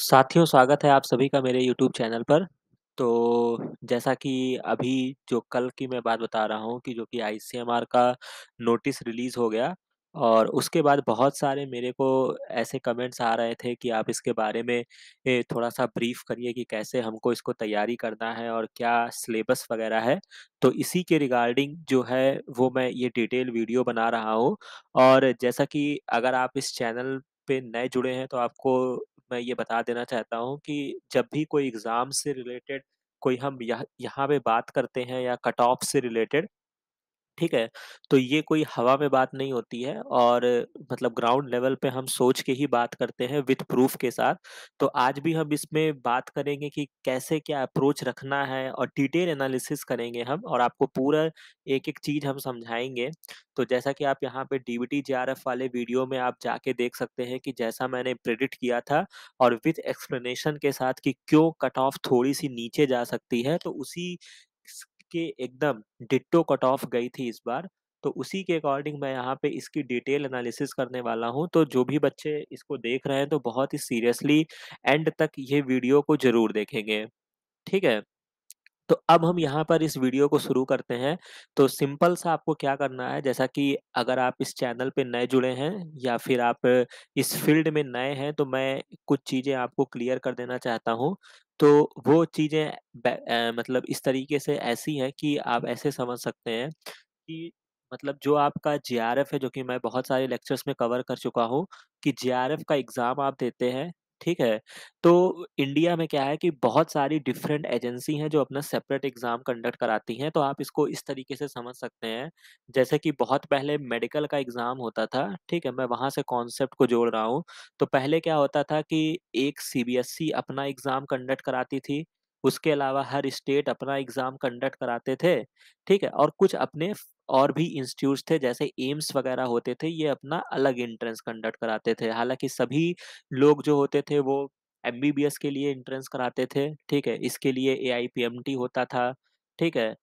साथियों स्वागत है आप सभी का मेरे YouTube चैनल पर तो जैसा कि अभी जो कल की मैं बात बता रहा हूँ कि जो कि आई का नोटिस रिलीज़ हो गया और उसके बाद बहुत सारे मेरे को ऐसे कमेंट्स आ रहे थे कि आप इसके बारे में थोड़ा सा ब्रीफ करिए कि कैसे हमको इसको तैयारी करना है और क्या सिलेबस वगैरह है तो इसी के रिगार्डिंग जो है वो मैं ये डिटेल वीडियो बना रहा हूँ और जैसा कि अगर आप इस चैनल पे नए जुड़े हैं तो आपको मैं ये बता देना चाहता हूँ कि जब भी कोई एग्ज़ाम से रिलेटेड कोई हम यह यहाँ पे बात करते हैं या कट ऑफ से रिलेटेड ठीक है तो ये कोई हवा में बात नहीं होती है और मतलब ग्राउंड लेवल पे हम सोच के ही बात करते हैं विथ प्रूफ के साथ तो आज भी हम इसमें बात करेंगे कि कैसे क्या अप्रोच रखना है और डिटेल एनालिसिस करेंगे हम और आपको पूरा एक एक चीज हम समझाएंगे तो जैसा कि आप यहाँ पे डीबीटी एफ वाले वीडियो में आप जाके देख सकते हैं कि जैसा मैंने प्रेडिक्ट किया था और विथ एक्सप्लेनेशन के साथ कि क्यों कट ऑफ थोड़ी सी नीचे जा सकती है तो उसी के एकदम डिट्टो कट ऑफ गई थी इस बार तो उसी के अकॉर्डिंग मैं यहाँ पे इसकी डिटेल एनालिसिस करने वाला हूँ तो जो भी बच्चे इसको देख रहे हैं तो बहुत ही सीरियसली एंड तक ये वीडियो को जरूर देखेंगे ठीक है तो अब हम यहाँ पर इस वीडियो को शुरू करते हैं तो सिंपल सा आपको क्या करना है जैसा कि अगर आप इस चैनल पे नए जुड़े हैं या फिर आप इस फील्ड में नए हैं तो मैं कुछ चीज़ें आपको क्लियर कर देना चाहता हूँ तो वो चीज़ें मतलब इस तरीके से ऐसी हैं कि आप ऐसे समझ सकते हैं कि मतलब जो आपका जे है जो कि मैं बहुत सारे लेक्चर्स में कवर कर चुका हूँ कि जे का एग्ज़ाम आप देते हैं ठीक है? तो इंडिया में क्या है कि बहुत सारी डिफरेंट एजेंसी हैं जो अपना सेपरेट एग्ज़ाम कंडक्ट कराती हैं, तो आप इसको इस तरीके से समझ सकते हैं, जैसे कि बहुत पहले मेडिकल का एग्ज़ाम होता था, ठीक है? मैं वहां से कॉन्सेप्ट को जोड़ रहा हूँ। तो पहले क्या होता था कि एक सी अपना एग्ज़ाम कंडक्ट कराती थी, उसके अलावा हर स्टेट अपना एग्ज़ाम कंडक्ट कराते थे, ठीक है? और कुछ अपने और भी इंस्टीट्यूट थे जैसे एम्स वगैरह होते थे ये अपना अलग एंट्रेंस कंडक्ट कराते थे हालांकि सभी लोग जो होते थे वो एम के लिए एंट्रेंस कराते थे ठीक है इसके लिए ए होता था ठीक है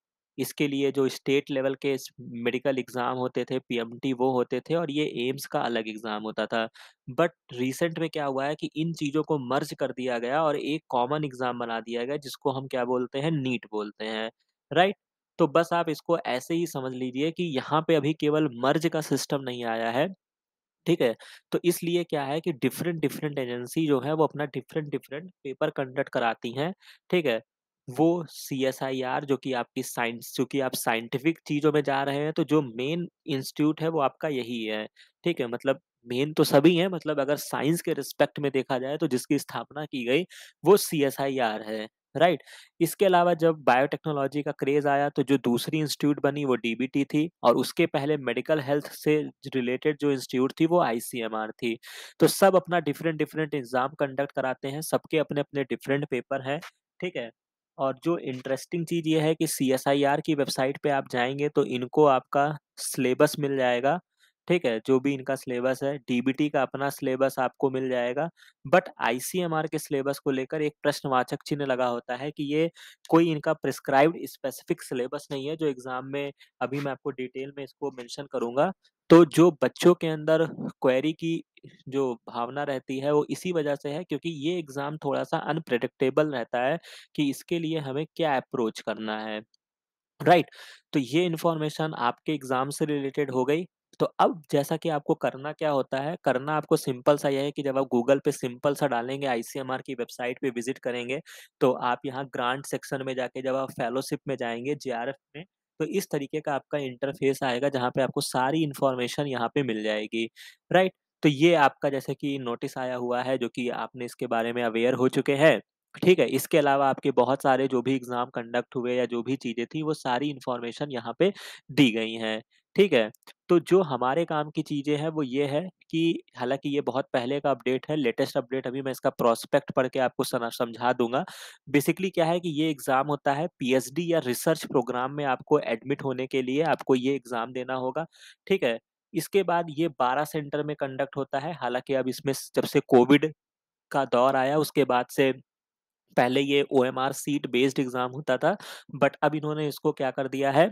इसके लिए जो स्टेट लेवल के मेडिकल एग्ज़ाम होते थे पीएमटी वो होते थे और ये एम्स का अलग एग्ज़ाम होता था बट रिसेंट में क्या हुआ है कि इन चीज़ों को मर्ज कर दिया गया और एक कॉमन एग्ज़ाम बना दिया गया जिसको हम क्या बोलते हैं नीट बोलते हैं राइट तो बस आप इसको ऐसे ही समझ लीजिए कि यहाँ पे अभी केवल मर्ज का सिस्टम नहीं आया है ठीक है तो इसलिए क्या है कि डिफरेंट डिफरेंट एजेंसी जो है वो अपना डिफरेंट डिफरेंट पेपर कंडक्ट कराती हैं ठीक है वो सी एस आई आर जो कि आपकी साइंस चूँकि आप साइंटिफिक चीज़ों में जा रहे हैं तो जो मेन इंस्टीट्यूट है वो आपका यही है ठीक है मतलब मेन तो सभी हैं मतलब अगर साइंस के रिस्पेक्ट में देखा जाए तो जिसकी स्थापना की गई वो सी एस आई आर है राइट इसके अलावा जब बायोटेक्नोलॉजी का क्रेज आया तो जो दूसरी इंस्टीट्यूट बनी वो डीबीटी थी और उसके पहले मेडिकल हेल्थ से रिलेटेड जो इंस्टीट्यूट थी वो आईसीएमआर थी तो सब अपना डिफरेंट डिफरेंट एग्जाम कंडक्ट कराते हैं सबके अपने अपने डिफरेंट पेपर हैं ठीक है और जो इंटरेस्टिंग चीज़ ये है कि सी की वेबसाइट पे आप जाएंगे तो इनको आपका सिलेबस मिल जाएगा ठीक है जो भी इनका सिलेबस है डीबीटी का अपना सिलेबस आपको मिल जाएगा बट आईसीएमआर के सिलेबस को लेकर एक प्रश्नवाचक चिन्ह लगा होता है कि ये कोई इनका प्रिस्क्राइब्ड स्पेसिफिक सिलेबस नहीं है जो एग्जाम में अभी मैं आपको डिटेल में इसको मेंशन करूंगा तो जो बच्चों के अंदर क्वेरी की जो भावना रहती है वो इसी वजह से है क्योंकि ये एग्ज़ाम थोड़ा सा अनप्रडिक्टेबल रहता है कि इसके लिए हमें क्या अप्रोच करना है राइट right. तो ये इन्फॉर्मेशन आपके एग्ज़ाम से रिलेटेड हो गई तो अब जैसा कि आपको करना क्या होता है करना आपको सिंपल सा यह है कि जब आप गूगल पे सिंपल सा डालेंगे आईसीएमआर की वेबसाइट पे विजिट करेंगे तो आप यहाँ ग्रांट सेक्शन में जाके जब आप फेलोशिप में जाएंगे जे में तो इस तरीके का आपका इंटरफेस आएगा जहाँ पे आपको सारी इन्फॉर्मेशन यहाँ पे मिल जाएगी राइट तो ये आपका जैसे कि नोटिस आया हुआ है जो कि आपने इसके बारे में अवेयर हो चुके हैं ठीक है इसके अलावा आपके बहुत सारे जो भी एग्ज़ाम कंडक्ट हुए या जो भी चीज़ें थी वो सारी इन्फॉर्मेशन यहाँ पे दी गई हैं ठीक है? तो जो हमारे काम की चीज़ें हैं वो ये है कि हालाँकि ये बहुत पहले का अपडेट है, लेटेस्ट अपडेट अभी मैं इसका प्रोस्पेक्ट पढ़ के आपको समझा दूंगा बेसिकली क्या है कि ये एग्ज़ाम होता है पीएचडी या रिसर्च प्रोग्राम में आपको एडमिट होने के लिए आपको ये एग्ज़ाम देना होगा, ठीक है? इसके बाद ये बारह सेंटर में कंडक्ट होता है, हालाँकि अब इसमें जब से कोविड का दौर आया उसके बाद से पहले ये O M R sheet based exam होता था बट अब इन्होंने इसको क्या कर दिया है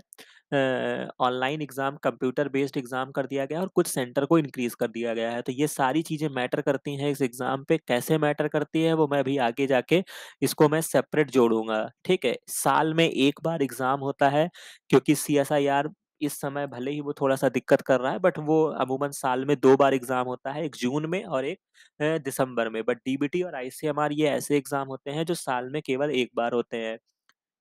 online exam computer based exam कर दिया गया और कुछ सेंटर को इंक्रीज कर दिया गया है तो ये सारी चीजें मैटर करती हैं इस एग्जाम पे कैसे मैटर करती है वो मैं अभी आगे जाके इसको मैं सेपरेट जोड़ूंगा ठीक है साल में एक बार एग्जाम होता है क्योंकि सी एस आई आर इस समय भले ही वो थोड़ा सा दिक्कत कर रहा है बट वो अमूमन साल में दो बार एग्जाम होता है एक जून में और एक दिसंबर में बट डी और आईसीएमआर ये ऐसे एग्जाम होते हैं जो साल में केवल एक बार होते हैं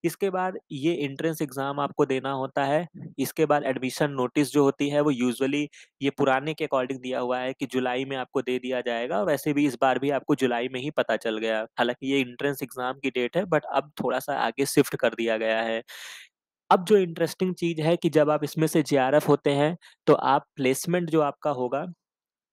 इसके बाद ये एंट्रेंस एग्जाम आपको देना होता है इसके बाद एडमिशन नोटिस जो होती है वो यूजुअली ये पुराने के अकॉर्डिंग दिया हुआ है कि जुलाई में आपको दे दिया जाएगा वैसे भी इस बार भी आपको जुलाई में ही पता चल गया हालांकि ये एंट्रेंस एग्जाम की डेट है बट अब थोड़ा सा आगे शिफ्ट कर दिया गया है अब जो इंटरेस्टिंग चीज है कि जब आप इसमें से एफ होते हैं तो आप प्लेसमेंट जो आपका होगा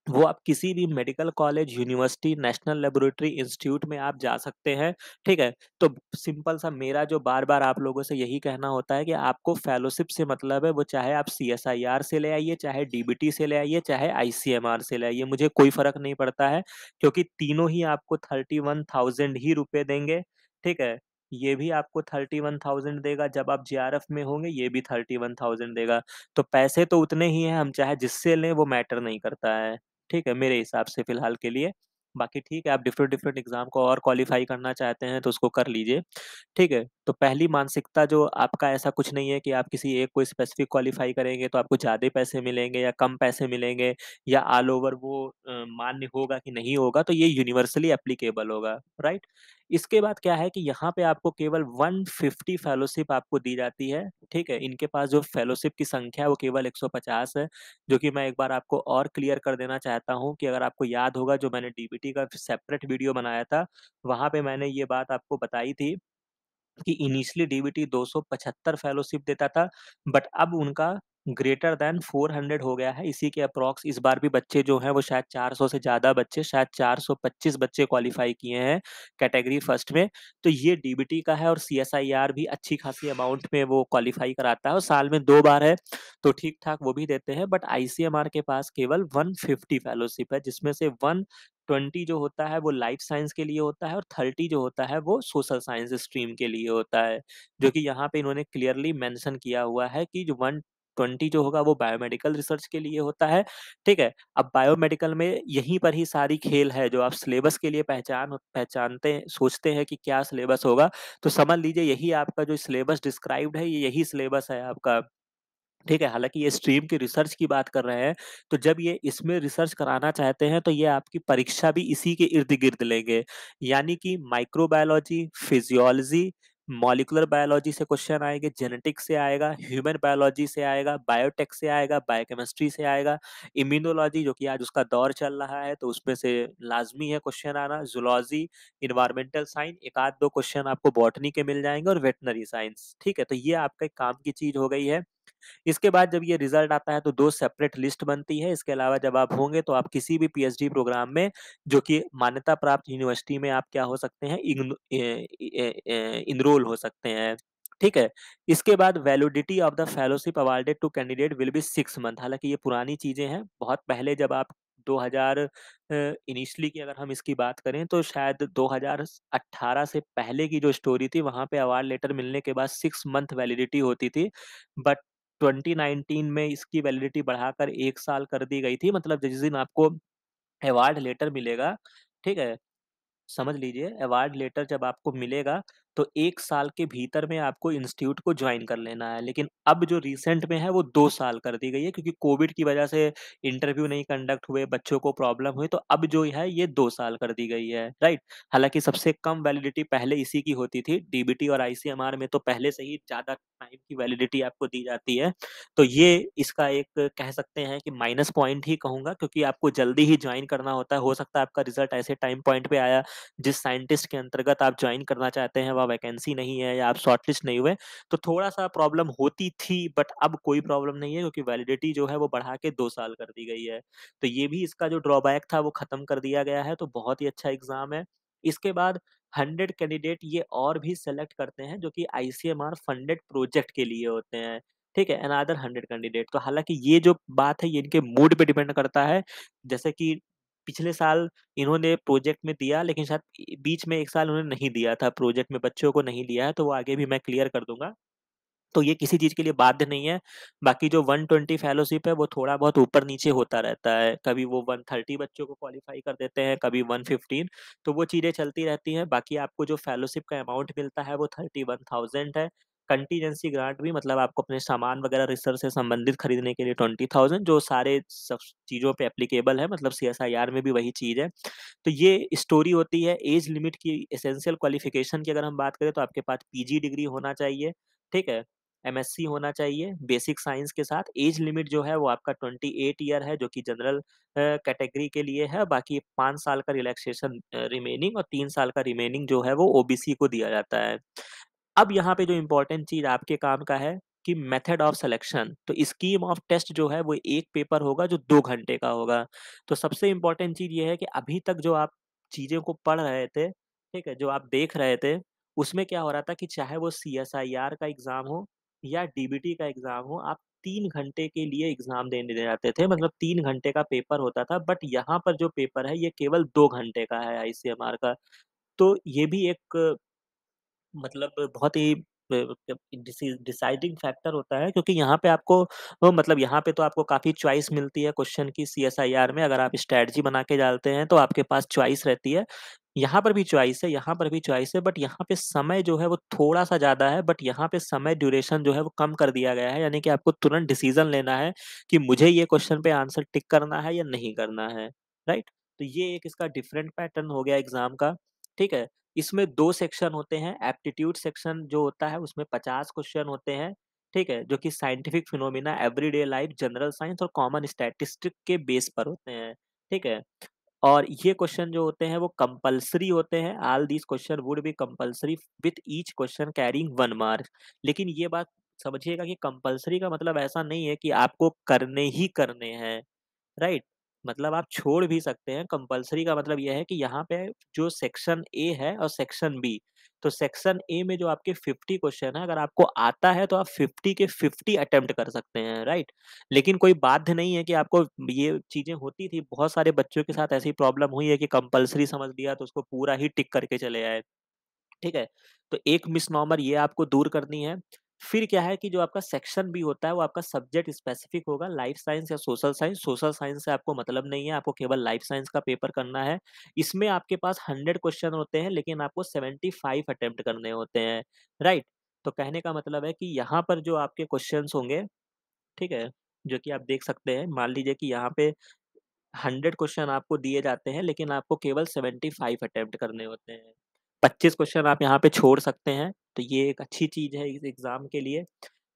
वो आप किसी भी medical college university national laboratory institute में आप जा सकते हैं ठीक है तो सिंपल सा मेरा जो बार बार आप लोगों से यही कहना होता है कि आपको फेलोशिप से मतलब है वो चाहे आप सी एस आई आर से ले आइए चाहे डी से ले आइए चाहे आई सी एम आर से ले आइए मुझे कोई फर्क नहीं पड़ता है क्योंकि तीनों ही आपको थर्टी वन थाउजेंड ही रुपये देंगे ठीक है ये भी आपको थर्टी वन थाउजेंड देगा जब आप जीआरएफ में होंगे ये भी थर्टी वन थाउजेंड देगा तो पैसे तो उतने ही हैं हम चाहे जिससे लें वो मैटर नहीं करता है ठीक है मेरे हिसाब से फिलहाल के लिए बाकी ठीक है आप डिफरेंट डिफरेंट एग्जाम को और क्वालिफाई करना चाहते हैं तो उसको कर लीजिए ठीक है तो पहली मानसिकता जो आपका ऐसा कुछ नहीं है कि आप किसी एक को स्पेसिफिक क्वालिफाई करेंगे तो आपको ज़्यादा पैसे मिलेंगे या कम पैसे मिलेंगे या ऑल ओवर वो मान्य होगा कि नहीं होगा तो ये यूनिवर्सली एप्लीकेबल होगा राइट इसके बाद क्या है कि यहाँ पे आपको केवल 150 फेलोशिप आपको दी जाती है ठीक है इनके पास जो फेलोशिप की संख्या है वो केवल 150 है जो कि मैं एक बार आपको और क्लियर कर देना चाहता हूँ कि अगर आपको याद होगा जो मैंने डीबीटी का सेपरेट वीडियो बनाया था वहाँ पे मैंने ये बात आपको बताई थी कि इनिशियली डीबीटी 275 फेलोशिप देता था बट अब उनका ग्रेटर देन 400 हो गया है इसी के अप्रॉक्स इस बार भी बच्चे जो हैं वो शायद 400 से ज़्यादा बच्चे शायद 425 बच्चे क्वालिफाई किए हैं कैटेगरी फर्स्ट में तो ये डी का है और सी भी अच्छी खासी अमाउंट में वो क्वालिफाई कराता है और साल में दो बार है तो ठीक ठाक वो भी देते हैं बट आई के पास केवल वन फेलोशिप है जिसमें से वन 20 जो होता है वो लाइफ साइंस के लिए होता है और 30 जो होता है वो सोशल साइंस स्ट्रीम के लिए होता है जो कि यहाँ पे इन्होंने क्लियरली मेंशन किया हुआ है कि जो वन ट्वेंटी जो होगा वो बायोमेडिकल रिसर्च के लिए होता है ठीक है अब बायोमेडिकल में यहीं पर ही सारी खेल है जो आप सिलेबस के लिए पहचान पहचानते हैं सोचते हैं कि क्या सिलेबस होगा तो समझ लीजिए यही आपका जो सिलेबस डिस्क्राइब्ड है ये यही सिलेबस है आपका ठीक है हालांकि ये स्ट्रीम की रिसर्च की बात कर रहे हैं तो जब ये इसमें रिसर्च कराना चाहते हैं तो ये आपकी परीक्षा भी इसी के इर्द गिर्द लेंगे यानी कि माइक्रोबायोलॉजी फिजियोलॉजी मॉलिकुलर बायोलॉजी से क्वेश्चन आएंगे जेनेटिक्स से आएगा ह्यूमन बायोलॉजी से आएगा बायोटेक से आएगा बायोकेमिस्ट्री से आएगा इम्यूनोलॉजी जो कि आज उसका दौर चल रहा है तो उसमें से लाजमी है क्वेश्चन आना जुलॉजी इन्वायरमेंटल साइंस एक आध दो क्वेश्चन आपको बॉटनी के मिल जाएंगे और वेटनरी साइंस ठीक है तो ये आपका एक काम की चीज हो गई है इसके बाद जब ये रिजल्ट आता है तो दो सेपरेट लिस्ट बनती है इसके अलावा जब आप होंगे तो आप किसी भी पीएचडी प्रोग्राम में जो कि मान्यता प्राप्त यूनिवर्सिटी में आप क्या हो सकते हैं इनरोल हो सकते हैं ठीक है इसके बाद validity of the fellowship awarded to candidate will be six month हालांकि ये पुरानी चीजें हैं बहुत पहले जब आप 2000 इनिशियली की अगर हम इसकी बात करें तो शायद 2018 से पहले की जो स्टोरी थी वहां पे अवार्ड लेटर मिलने के बाद सिक्स मंथ वैलिडिटी होती थी बट 2019 में इसकी वैलिडिटी बढ़ाकर एक साल कर दी गई थी मतलब जिस दिन आपको अवार्ड लेटर मिलेगा ठीक है समझ लीजिए अवार्ड लेटर जब आपको मिलेगा तो एक साल के भीतर में आपको इंस्टीट्यूट को ज्वाइन कर लेना है, लेकिन अब जो रिसेंट में है वो दो साल कर दी गई है क्योंकि कोविड की वजह से इंटरव्यू नहीं कंडक्ट हुए, बच्चों को प्रॉब्लम हुई तो अब जो है ये दो साल कर दी गई है, राइट? हालांकि सबसे कम वैलिडिटी पहले इसी की होती थी, डीबीटी और आईसीएमआर में तो पहले से ही ज़्यादा टाइम की वैलिडिटी आपको दी जाती है। तो ये इसका एक कह सकते हैं कि माइनस पॉइंट ही कहूंगा क्योंकि आपको जल्दी ही ज्वाइन करना होता है, हो सकता है आपका रिज़ल्ट ऐसे टाइम पॉइंट पे आया जिस साइंटिस्ट के अंतर्गत आप ज्वाइन करना चाहते हैं अलावा वैकेंसी नहीं है या आप शॉर्टलिस्ट नहीं हुए तो थोड़ा सा प्रॉब्लम होती थी बट अब कोई प्रॉब्लम नहीं है क्योंकि वैलिडिटी जो है वो बढ़ा के दो साल कर दी गई है तो ये भी इसका जो ड्रॉबैक था वो खत्म कर दिया गया है तो बहुत ही अच्छा एग्जाम है इसके बाद हंड्रेड कैंडिडेट ये और भी सेलेक्ट करते हैं जो कि आई फंडेड प्रोजेक्ट के लिए होते हैं ठीक है अनदर हंड्रेड कैंडिडेट तो हालांकि ये जो बात है ये इनके मूड पे डिपेंड करता है जैसे कि पिछले साल इन्होंने प्रोजेक्ट में दिया लेकिन शायद बीच में एक साल उन्होंने नहीं दिया था प्रोजेक्ट में बच्चों को नहीं लिया है तो वो आगे भी मैं क्लियर कर दूंगा तो ये किसी चीज़ के लिए बाध्य नहीं है बाकी जो 120 फेलोशिप है वो थोड़ा बहुत ऊपर नीचे होता रहता है कभी वो 130 बच्चों को क्वालिफाई कर देते हैं कभी 115 तो वो चीज़ें चलती रहती हैं बाकी आपको जो फेलोशिप का अमाउंट मिलता है वो थर्टी वन थाउजेंड है कंटीजेंसी ग्रांट भी मतलब आपको अपने सामान वगैरह रिसर्च से संबंधित खरीदने के लिए ट्वेंटी थाउजेंड जो सारे सब चीज़ों पे एप्लीकेबल है मतलब सी एस आई आर में भी वही चीज़ है तो ये स्टोरी होती है एज लिमिट की एसेंशियल क्वालिफिकेशन की अगर हम बात करें तो आपके पास पी जी डिग्री होना चाहिए ठीक है एम एस सी होना चाहिए बेसिक साइंस के साथ एज लिमिट जो है वो आपका ट्वेंटी एट ईयर है जो कि जनरल कैटेगरी के लिए है बाकी पाँच साल का रिलैक्सेशन रिमेनिंग और तीन साल का रिमेनिंग जो है वो सी को दिया जाता है अब यहाँ पे जो इम्पोर्टेंट चीज आपके काम का है कि मेथड ऑफ सिलेक्शन तो स्कीम ऑफ टेस्ट जो है वो एक पेपर होगा जो दो घंटे का होगा तो सबसे इम्पोर्टेंट चीज ये है कि अभी तक जो आप चीज़ों को पढ़ रहे थे ठीक है जो आप देख रहे थे उसमें क्या हो रहा था कि चाहे वो सी एस आई आर का एग्ज़ाम हो या डी का एग्ज़ाम हो आप तीन घंटे के लिए एग्ज़ाम देने जाते थे मतलब तीन घंटे का पेपर होता था बट यहाँ पर जो पेपर है ये केवल दो घंटे का है आई का तो ये भी एक मतलब बहुत ही डिसाइडिंग फैक्टर होता है क्योंकि यहाँ पे आपको मतलब यहाँ पे तो आपको काफ़ी चॉइस मिलती है क्वेश्चन की आर में अगर आप स्ट्रैटेजी बना के डालते हैं तो आपके पास चॉइस रहती है यहाँ पर भी चॉइस है यहाँ पर भी चॉइस है बट यहाँ पे समय जो है वो थोड़ा सा ज़्यादा है बट यहाँ पे समय ड्यूरेशन जो है वो कम कर दिया गया है यानी कि आपको तुरंत डिसीजन लेना है कि मुझे ये क्वेश्चन पे आंसर टिक करना है या नहीं करना है राइट तो ये एक इसका डिफरेंट पैटर्न हो गया एग्जाम का ठीक है इसमें दो सेक्शन होते हैं एप्टीट्यूड सेक्शन जो होता है उसमें पचास क्वेश्चन होते हैं ठीक है जो कि scientific phenomena everyday life general science और कॉमन स्टैटिस्टिक के बेस पर होते हैं ठीक है और ये क्वेश्चन जो होते हैं वो कंपलसरी होते हैं all this question would be compulsory with each question carrying one mark लेकिन ये बात समझिएगा कि कंपलसरी का मतलब ऐसा नहीं है कि आपको करने ही करने हैं राइट मतलब आप छोड़ भी सकते हैं कंपलसरी का मतलब यह है कि यहाँ पे जो सेक्शन ए है और सेक्शन बी तो सेक्शन ए में जो आपके 50 क्वेश्चन है अगर आपको आता है तो आप 50 के 50 अटेम्प्ट कर सकते हैं राइट लेकिन कोई बाध्य नहीं है कि आपको ये चीज़ें होती थी बहुत सारे बच्चों के साथ ऐसी प्रॉब्लम हुई है कि कंपल्सरी समझ लिया तो उसको पूरा ही टिक करके चले आए ठीक है तो एक मिसनॉमर ये आपको दूर करनी है फिर क्या है कि जो आपका सेक्शन भी होता है वो आपका सब्जेक्ट स्पेसिफिक होगा लाइफ साइंस या सोशल साइंस सोशल साइंस से आपको मतलब नहीं है आपको केवल लाइफ साइंस का पेपर करना है इसमें आपके पास हंड्रेड क्वेश्चन होते हैं लेकिन आपको सेवेंटी फाइव अटेम्प्ट करने होते हैं राइट तो कहने का मतलब है कि यहाँ पर जो आपके क्वेश्चन होंगे ठीक है जो कि आप देख सकते हैं मान लीजिए कि यहाँ पे हंड्रेड क्वेश्चन आपको दिए जाते हैं लेकिन आपको केवल सेवेंटी फाइव अटैम्प्ट करने होते हैं पच्चीस क्वेश्चन आप यहाँ पे छोड़ सकते हैं तो ये एक अच्छी चीज़ है इस एग्ज़ाम के लिए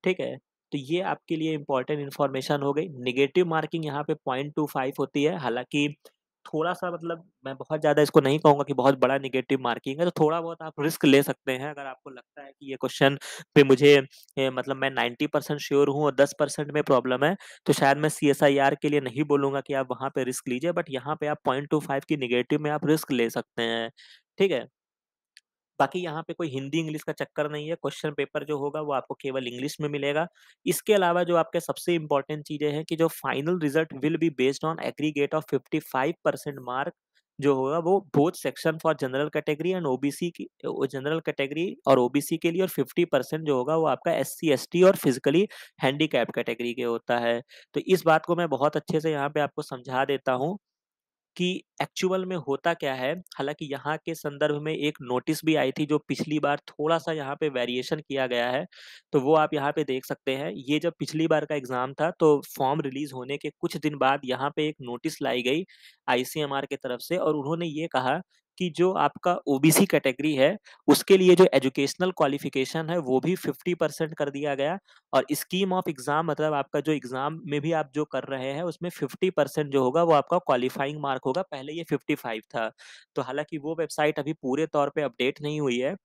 ठीक है तो ये आपके लिए इंपॉर्टेंट इन्फॉर्मेशन हो गई निगेटिव मार्किंग यहाँ पे पॉइंट टू फाइव होती है हालांकि थोड़ा सा मतलब मैं बहुत ज़्यादा इसको नहीं कहूँगा कि बहुत बड़ा निगेटिव मार्किंग है तो थोड़ा बहुत आप रिस्क ले सकते हैं अगर आपको लगता है कि ये क्वेश्चन पे मुझे ए, मतलब मैं नाइन्टी परसेंट श्योर हूँ और दस परसेंट में प्रॉब्लम है तो शायद मैं सी एस आई आर के लिए नहीं बोलूँगा कि आप वहाँ पर रिस्क लीजिए बट यहाँ पे आप पॉइंट टू फाइव की निगेटिव में आप रिस्क ले सकते हैं ठीक है बाकी यहाँ पे कोई हिंदी इंग्लिश का चक्कर नहीं है क्वेश्चन पेपर जो होगा वो आपको केवल इंग्लिश में मिलेगा इसके अलावा जो आपके सबसे इंपॉर्टेंट चीजें हैं कि जो final result will be based on aggregate of five percent mark जो होगा वो both section for general category and OBC की जनरल कैटेगरी और ओबीसी के लिए और फिफ्टी परसेंट जो होगा वो आपका एस सी और फिजिकली हैंडीकैप कैटेगरी के होता है तो इस बात को मैं बहुत अच्छे से यहाँ पे आपको समझा देता हूँ कि एक्चुअल में होता क्या है? हालांकि यहाँ के संदर्भ में एक नोटिस भी आई थी जो पिछली बार थोड़ा-सा यहाँ पे वेरिएशन किया गया है, तो वो आप यहाँ पे देख सकते हैं। ये जब पिछली बार का एग्ज़ाम था तो फ़ॉर्म रिलीज़ होने के कुछ दिन बाद यहाँ पे एक नोटिस लाई गई आईसीएमआर की तरफ से और उन्होंने ये कहा कि जो आपका ओबीसी कैटेगरी है उसके लिए जो एजुकेशनल क्वालिफिकेशन है वो भी 50 परसेंट कर दिया गया और स्कीम ऑफ एग्जाम मतलब आपका जो एग्जाम में भी आप जो कर रहे हैं उसमें 50 परसेंट जो होगा वो आपका क्वालिफाइंग मार्क होगा पहले ये 55 था तो हालांकि वो वेबसाइट अभी पूरे तौर पर अपडेट नहीं हुई है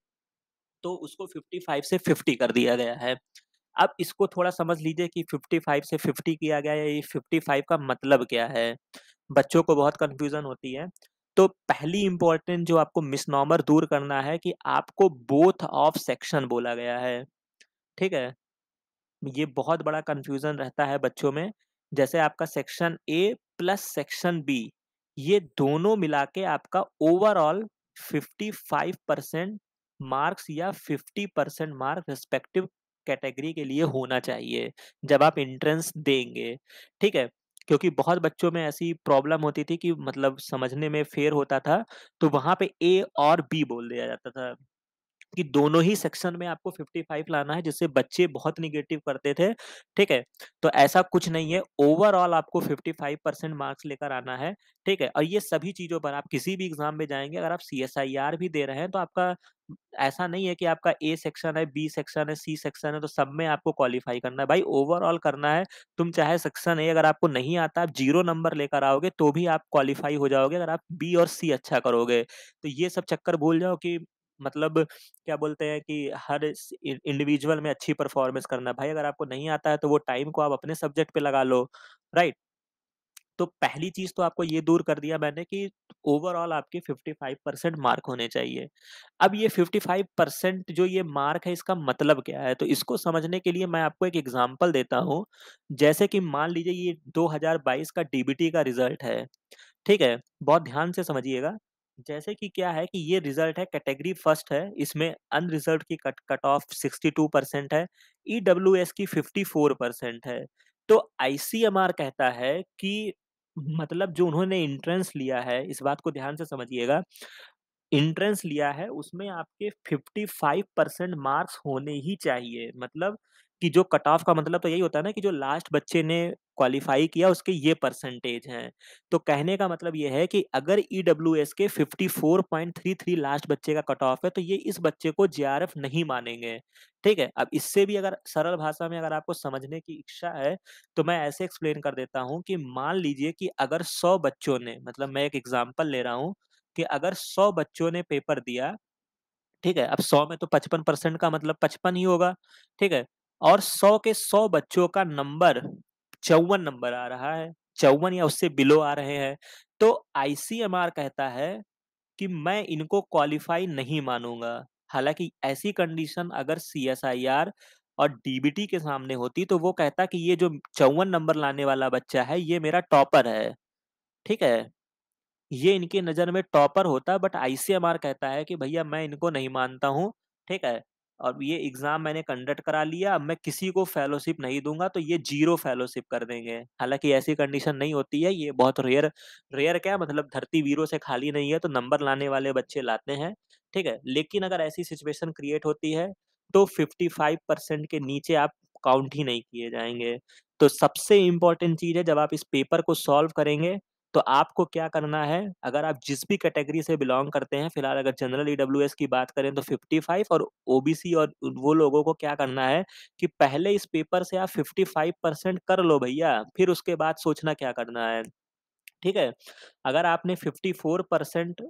तो उसको फिफ्टी से फिफ्टी कर दिया गया है अब इसको थोड़ा समझ लीजिए कि फिफ्टी से फिफ्टी किया गया है ये फिफ्टी का मतलब क्या है बच्चों को बहुत कन्फ्यूज़न होती है तो पहली इंपॉर्टेंट जो आपको मिसनॉमर दूर करना है कि आपको बोथ ऑफ सेक्शन बोला गया है ठीक है ये बहुत बड़ा कंफ्यूजन रहता है बच्चों में जैसे आपका section A plus section B ये दोनों मिला के आपका ओवरऑल 55 परसेंट मार्क्स या 50 परसेंट मार्क्स रिस्पेक्टिव कैटेगरी के लिए होना चाहिए जब आप इंट्रेंस देंगे ठीक है क्योंकि बहुत बच्चों में ऐसी प्रॉब्लम होती थी कि मतलब समझने में फ़ेर होता था, तो वहां पे ए और बी बोल दिया जाता था। कि दोनों ही सेक्शन में आपको 55 लाना है जिससे बच्चे बहुत निगेटिव करते थे ठीक है तो ऐसा कुछ नहीं है ओवरऑल आपको 55 परसेंट मार्क्स लेकर आना है ठीक है और ये सभी चीज़ों पर आप किसी भी एग्जाम में जाएंगे अगर आप सी भी दे रहे हैं तो आपका ऐसा नहीं है कि आपका ए सेक्शन है बी सेक्शन है सी सेक्शन है तो सब में आपको क्वालिफाई करना है भाई ओवरऑल करना है तुम चाहे सेक्शन ए अगर आपको नहीं आता आप जीरो नंबर लेकर आओगे तो भी आप क्वालिफाई हो जाओगे अगर आप बी और सी अच्छा करोगे तो ये सब चक्कर भूल जाओ कि मतलब क्या बोलते हैं कि हर इंडिविजुअल में अच्छी परफॉर्मेंस करना भाई अगर आपको नहीं आता है तो वो टाइम को आप अपने सब्जेक्ट पे लगा लो राइट तो पहली चीज तो आपको ये दूर कर दिया मैंने कि ओवरऑल आपके 55 परसेंट मार्क होने चाहिए अब ये 55 परसेंट जो ये मार्क है इसका मतलब क्या है तो इसको समझने के लिए मैं आपको एक एग्जाम्पल देता हूँ जैसे कि मान लीजिए ये 2022 का डीबीटी का रिजल्ट है ठीक है बहुत ध्यान से समझिएगा जैसे कि क्या है कि ये रिजल्ट है कैटेगरी फर्स्ट है इसमें अनरिजर्व की cut cut off two percent है एस की फोर परसेंट है तो आर कहता है कि मतलब जो उन्होंने इंट्रेंस लिया है इस बात को ध्यान से समझिएगा इंट्रेंस लिया है उसमें आपके फिफ्टी फाइव परसेंट मार्क्स होने ही चाहिए मतलब कि जो कट ऑफ का मतलब तो यही होता है ना कि जो लास्ट बच्चे ने क्वालिफाई किया उसके ये परसेंटेज हैं तो कहने का मतलब ये है कि अगर ई e के 54.33 लास्ट बच्चे का कट ऑफ है तो ये इस बच्चे को जे नहीं मानेंगे ठीक है अब इससे भी अगर सरल भाषा में अगर आपको समझने की इच्छा है तो मैं ऐसे एक्सप्लेन कर देता हूँ कि मान लीजिए कि अगर सौ बच्चों ने मतलब मैं एक एग्जाम्पल ले रहा हूँ कि अगर सौ बच्चों ने पेपर दिया ठीक है अब सौ में तो पचपन परसेंट का मतलब पचपन ही होगा ठीक है और सौ के सौ बच्चों का नंबर चौवन नंबर आ रहा है चौवन या उससे बिलो आ रहे हैं तो आईसीएमआर कहता है कि मैं इनको क्वालिफाई नहीं मानूंगा हालांकि ऐसी कंडीशन अगर सी और डीबीटी के सामने होती तो वो कहता कि ये जो चौवन नंबर लाने वाला बच्चा है ये मेरा टॉपर है ठीक है ये इनकी नज़र में टॉपर होता बट आईसीएमआर कहता है कि भैया मैं इनको नहीं मानता हूँ ठीक है और ये एग्जाम मैंने कंडक्ट करा लिया अब मैं किसी को फेलोशिप नहीं दूंगा तो ये जीरो फेलोशिप कर देंगे हालांकि ऐसी कंडीशन नहीं होती है ये बहुत रेयर रेयर क्या मतलब धरती वीरों से खाली नहीं है तो नंबर लाने वाले बच्चे लाते हैं ठीक है लेकिन अगर ऐसी सिचुएशन क्रिएट होती है तो फिफ्टी फाइव परसेंट के नीचे आप काउंट ही नहीं किए जाएंगे तो सबसे इम्पोर्टेंट चीज़ है जब आप इस पेपर को सॉल्व करेंगे तो आपको क्या करना है अगर आप जिस भी कैटेगरी से बिलोंग करते हैं फिलहाल अगर जनरल ईडब्ल्यू की बात करें तो 55 और ओबीसी और वो लोगों को क्या करना है कि पहले इस पेपर से आप 55 परसेंट कर लो भैया फिर उसके बाद सोचना क्या करना है ठीक है अगर आपने 54 परसेंट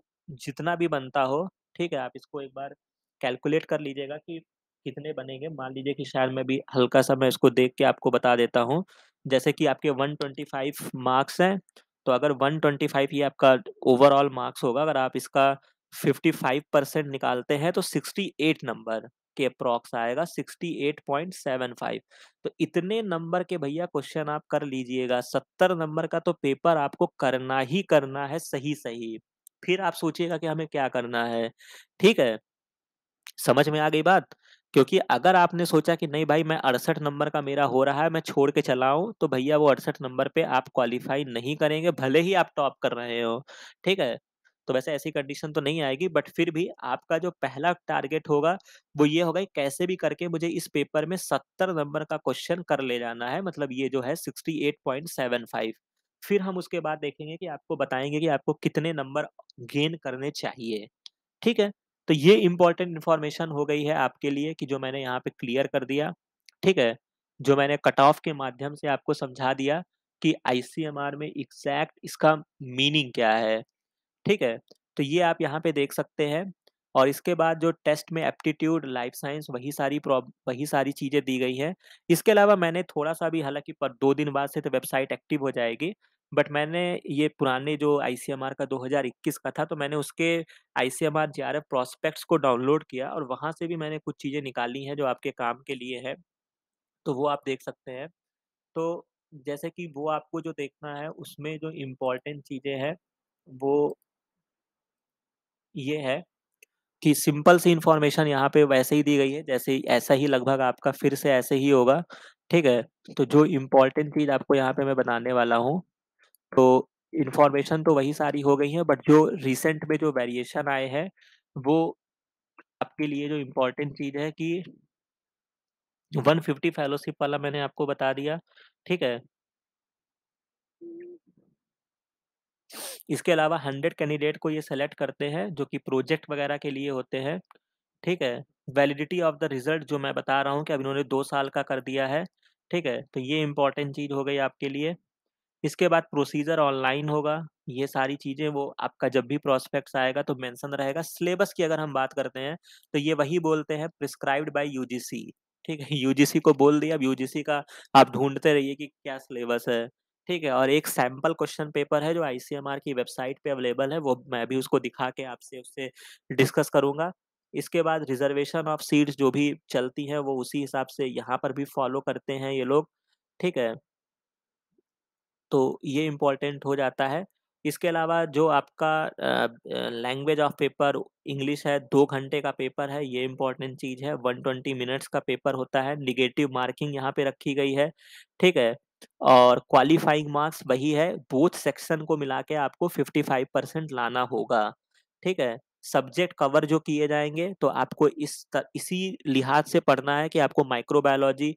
जितना भी बनता हो ठीक है आप इसको एक बार कैलकुलेट कर लीजिएगा कि कितने बनेंगे मान लीजिए कि शायद मैं भी हल्का सा मैं इसको देख के आपको बता देता हूँ जैसे कि आपके 125 मार्क्स हैं तो अगर 125 ये आपका ओवरऑल मार्क्स होगा अगर आप इसका 55 परसेंट निकालते हैं तो 68 नंबर के अप्रॉक्स आएगा 68.75 तो इतने नंबर के भैया क्वेश्चन आप कर लीजिएगा 70 नंबर का तो पेपर आपको करना ही करना है सही सही फिर आप सोचिएगा कि हमें क्या करना है ठीक है समझ में आ गई बात क्योंकि अगर आपने सोचा कि नहीं भाई मैं अड़सठ नंबर का मेरा हो रहा है मैं छोड़ के चला हूं तो भैया वो अड़सठ नंबर पे आप क्वालिफाई नहीं करेंगे भले ही आप टॉप कर रहे हो ठीक है तो वैसे ऐसी कंडीशन तो नहीं आएगी बट फिर भी आपका जो पहला टारगेट होगा वो ये होगा कि कैसे भी करके मुझे इस पेपर में सत्तर नंबर का क्वेश्चन कर ले जाना है मतलब ये जो है sixty eight point seven five फिर हम उसके बाद देखेंगे कि आपको बताएंगे कि आपको कितने नंबर गेन करने चाहिए ठीक है तो ये इंपॉर्टेंट इन्फॉर्मेशन हो गई है आपके लिए कि जो मैंने यहाँ पे क्लियर कर दिया ठीक है जो मैंने कट ऑफ के माध्यम से आपको समझा दिया कि आईसीएमआर में एग्जैक्ट इसका मीनिंग क्या है ठीक है तो ये आप यहाँ पे देख सकते हैं और इसके बाद जो टेस्ट में एप्टीट्यूड लाइफ साइंस वही सारी वही सारी चीज़ें दी गई हैं इसके अलावा मैंने थोड़ा सा भी हालांकि पर दो दिन बाद से तो वेबसाइट एक्टिव हो जाएगी बट मैंने ये पुराने जो आई का 2021 का था तो मैंने उसके आई सी एम प्रोस्पेक्ट्स को डाउनलोड किया और वहाँ से भी मैंने कुछ चीज़ें निकाली हैं जो आपके काम के लिए है तो वो आप देख सकते हैं तो जैसे कि वो आपको जो देखना है उसमें जो इम्पोर्टेंट चीज़ें हैं वो ये है कि सिंपल सी इन्फॉर्मेशन यहाँ पे वैसे ही दी गई है जैसे ऐसा ही लगभग आपका फिर से ऐसे ही होगा ठीक है तो जो इम्पोर्टेंट चीज़ आपको यहाँ पे मैं बताने वाला हूँ तो इन्फॉर्मेशन तो वही सारी हो गई है बट जो रिसेंट में जो वेरिएशन आए हैं वो आपके लिए जो इम्पोर्टेंट चीज़ है कि 150 फेलोशिप वाला मैंने आपको बता दिया ठीक है इसके अलावा 100 कैंडिडेट को ये सेलेक्ट करते हैं जो कि प्रोजेक्ट वगैरह के लिए होते हैं ठीक है वैलिडिटी ऑफ द रिजल्ट जो मैं बता रहा हूँ कि अब इन्होंने दो साल का कर दिया है ठीक है तो ये इम्पोर्टेंट चीज़ हो गई आपके लिए इसके बाद प्रोसीजर ऑनलाइन होगा ये सारी चीज़ें वो आपका जब भी प्रोस्पेक्ट्स आएगा तो मेंशन रहेगा सिलेबस की अगर हम बात करते हैं तो ये वही बोलते हैं प्रिस्क्राइब्ड बाय यूजीसी ठीक है यूजीसी को बोल दिया अब यूजीसी का आप ढूंढते रहिए कि क्या सिलेबस है ठीक है और एक सैम्पल क्वेश्चन पेपर है जो आई की वेबसाइट पर अवेलेबल है वो मैं भी उसको दिखा के आपसे उससे डिस्कस करूंगा इसके बाद रिजर्वेशन ऑफ सीट्स जो भी चलती हैं वो उसी हिसाब से यहाँ पर भी फॉलो करते हैं ये लोग ठीक है तो ये इम्पोर्टेंट हो जाता है इसके अलावा जो आपका लैंग्वेज ऑफ पेपर इंग्लिश है दो घंटे का पेपर है ये इम्पोर्टेंट चीज़ है वन ट्वेंटी मिनट्स का पेपर होता है निगेटिव मार्किंग यहाँ पे रखी गई है ठीक है और क्वालिफाइंग मार्क्स वही है बोथ सेक्शन को मिला के आपको फिफ्टी फाइव परसेंट लाना होगा ठीक है सब्जेक्ट कवर जो किए जाएंगे तो आपको इस तर, इसी लिहाज से पढ़ना है कि आपको microbiology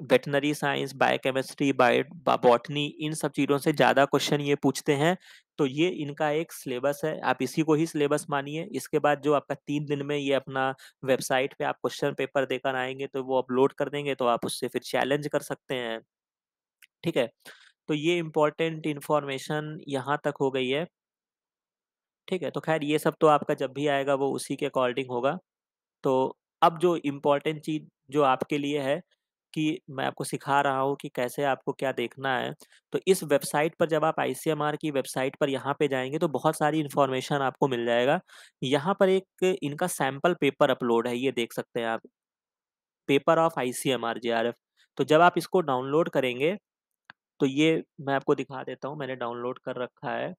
veterinary science biochemistry bio botany इन सब चीज़ों से ज़्यादा क्वेश्चन ये पूछते हैं तो ये इनका एक सिलेबस है आप इसी को ही सिलेबस मानिए इसके बाद जो आपका तीन दिन में ये अपना वेबसाइट पे आप क्वेश्चन पेपर देकर आएंगे तो वो अपलोड कर देंगे तो आप उससे फिर चैलेंज कर सकते हैं ठीक है तो ये इम्पोर्टेंट इन्फॉर्मेशन यहाँ तक हो गई है ठीक है तो खैर ये सब तो आपका जब भी आएगा वो उसी के अकॉर्डिंग होगा तो अब जो इम्पोर्टेंट चीज़ जो आपके लिए है कि मैं आपको सिखा रहा हूँ कि कैसे आपको क्या देखना है। तो इस वेबसाइट पर जब आप आई की वेबसाइट पर यहाँ पे जाएंगे तो बहुत सारी इन्फॉर्मेशन आपको मिल जाएगा। यहाँ पर एक इनका सैम्पल पेपर अपलोड है, ये देख सकते हैं आप। Paper of ICMR JRF. तो जब आप इसको डाउनलोड करेंगे, तो ये मैं आपको दिखा देता हूँ मैंने डाउनलोड कर रखा है।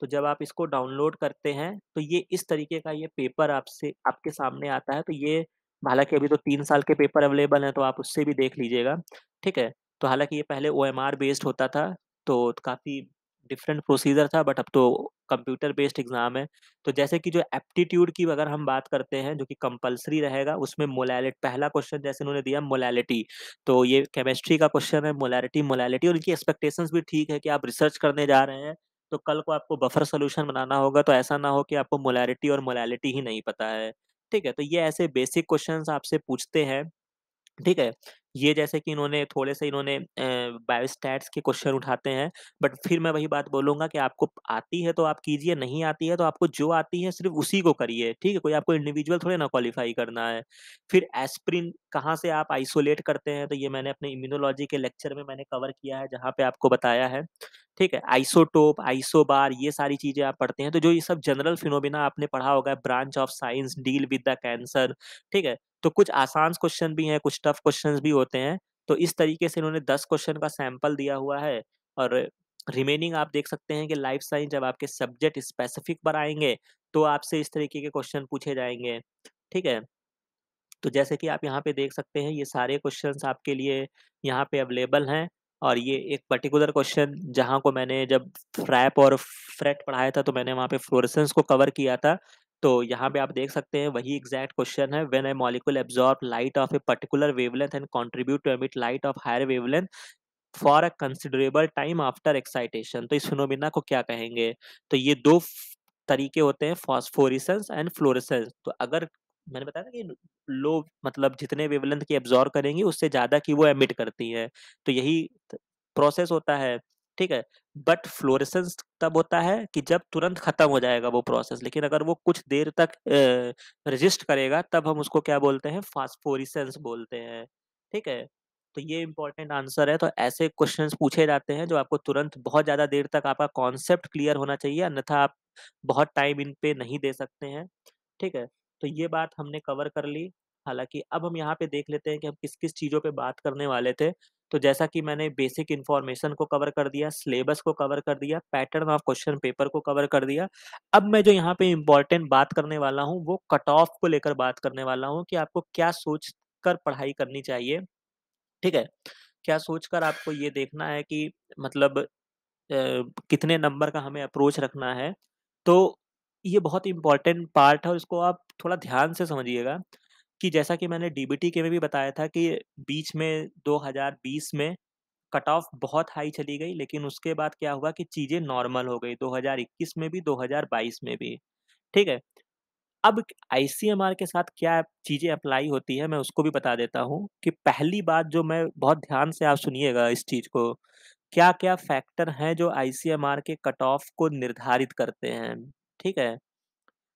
तो जब आप इसको डाउनलोड करते हैं, तो ये इस तरीके का ये पेपर आपसे आपके सामने आता है। तो ये हालांकि अभी तो तीन साल के पेपर अवेलेबल हैं तो आप उससे भी देख लीजिएगा ठीक है तो हालांकि ये पहले ओ बेस्ड होता था तो काफ़ी डिफरेंट प्रोसीजर था बट अब तो कंप्यूटर बेस्ड एग्ज़ाम है तो जैसे कि जो एप्टीट्यूड की अगर हम बात करते हैं जो कि कंपलसरी रहेगा उसमें मोलैलिट पहला क्वेश्चन जैसे उन्होंने दिया मोलैलिटी तो ये केमिस्ट्री का क्वेश्चन है मोलैलिटी मोलैलिटी और इनकी एक्सपेक्टेशंस भी ठीक है कि आप रिसर्च करने जा रहे हैं तो कल को आपको बफर सोल्यूशन बनाना होगा तो ऐसा ना हो कि आपको मोलैरिटी और मोलैलिटी ही नहीं पता है ठीक है तो ये ऐसे बेसिक क्वेश्चन आपसे पूछते हैं ठीक है ये जैसे कि इन्होंने थोड़े से इन्होंने बायोस्टैट्स के क्वेश्चन उठाते हैं बट फिर मैं वही बात बोलूंगा कि आपको आती है तो आप कीजिए, नहीं आती है तो आपको जो आती है सिर्फ़ उसी को करिए, ठीक है? कोई आपको इंडिविजुअल थोड़े ना क्वालिफाई करना है। फिर एस्प्रिन कहाँ से आप आइसोलेट करते हैं, तो ये मैंने अपने इम्यूनोलॉजी के लेक्चर में मैंने कवर किया है जहाँ पे आपको बताया है, ठीक है? आइसोटोप, आइसोबार ये सारी चीज़ें आप पढ़ते हैं, तो जो ये सब जनरल फिनोमिना आपने पढ़ा होगा branch of science, deal with the cancer, ठीक है? तो कुछ आसान क्वेश्चन भी हैं कुछ टफ क्वेश्चन भी होते हैं तो इस तरीके से इन्होंने दस क्वेश्चन का सैंपल दिया हुआ है और रिमेनिंग आप देख सकते हैं कि लाइफ साइंस जब आपके सब्जेक्ट स्पेसिफिक पर आएंगे तो आपसे इस तरीके के क्वेश्चन पूछे जाएंगे ठीक है तो जैसे कि आप यहाँ पे देख सकते हैं ये सारे क्वेश्चंस आपके लिए यहाँ पे अवेलेबल हैं और ये एक पर्टिकुलर क्वेश्चन जहाँ को मैंने जब फ्रैप और फ्रेट पढ़ाया था तो मैंने वहाँ पे फ्लोरेसेंस को कवर किया था तो यहाँ पे आप देख सकते हैं वही एग्जैक्ट क्वेश्चन है when I molecule absorb light of a particular wavelength and contribute to emit light of higher wavelength for a considerable time after excitation तो इस फिनोमिना को क्या कहेंगे तो ये दो तरीके होते हैं फॉस्फोरिसेंस एंड फ्लोरेसेंस तो अगर मैंने बताया ना कि लो मतलब जितने वेवलेंथ की एब्जॉर्व करेंगी उससे ज़्यादा की वो एमिट करती हैं तो यही प्रोसेस होता है ठीक है बट फ्लोरेसेंस तब होता है कि जब तुरंत खत्म हो जाएगा वो प्रोसेस लेकिन अगर वो कुछ देर तक रजिस्ट करेगा तब हम उसको क्या बोलते हैं फास्फोरिसेंस बोलते हैं ठीक है तो ये इंपॉर्टेंट आंसर है तो ऐसे क्वेश्चन पूछे जाते हैं जो आपको तुरंत बहुत ज़्यादा देर तक आपका कॉन्सेप्ट क्लियर होना चाहिए अन्यथा आप बहुत टाइम इन पे नहीं दे सकते हैं ठीक है तो ये बात हमने कवर कर ली हालांकि अब हम यहाँ पे देख लेते हैं कि हम किस किस चीज़ों पे बात करने वाले थे तो जैसा कि मैंने बेसिक इन्फॉर्मेशन को कवर कर दिया सिलेबस को कवर कर दिया पैटर्न ऑफ क्वेश्चन पेपर को कवर कर दिया अब मैं जो यहाँ पे इम्पॉर्टेंट बात करने वाला हूँ वो कट ऑफ को लेकर बात करने वाला हूँ कि आपको क्या सोच कर पढ़ाई करनी चाहिए ठीक है क्या सोचकर आपको ये देखना है कि मतलब ए, कितने नंबर का हमें अप्रोच रखना है तो ये बहुत इम्पॉर्टेंट पार्ट है और इसको आप थोड़ा ध्यान से समझिएगा कि जैसा कि मैंने डीबीटी के में भी बताया था कि बीच में 2020 में कट ऑफ बहुत हाई चली गई लेकिन उसके बाद क्या हुआ कि चीज़ें नॉर्मल हो गई 2021 में भी 2022 में भी ठीक है अब आई के साथ क्या चीज़ें अप्लाई होती है मैं उसको भी बता देता हूँ कि पहली बात जो मैं बहुत ध्यान से आप सुनिएगा इस चीज़ को क्या क्या फैक्टर हैं जो आई के कट ऑफ को निर्धारित करते हैं ठीक है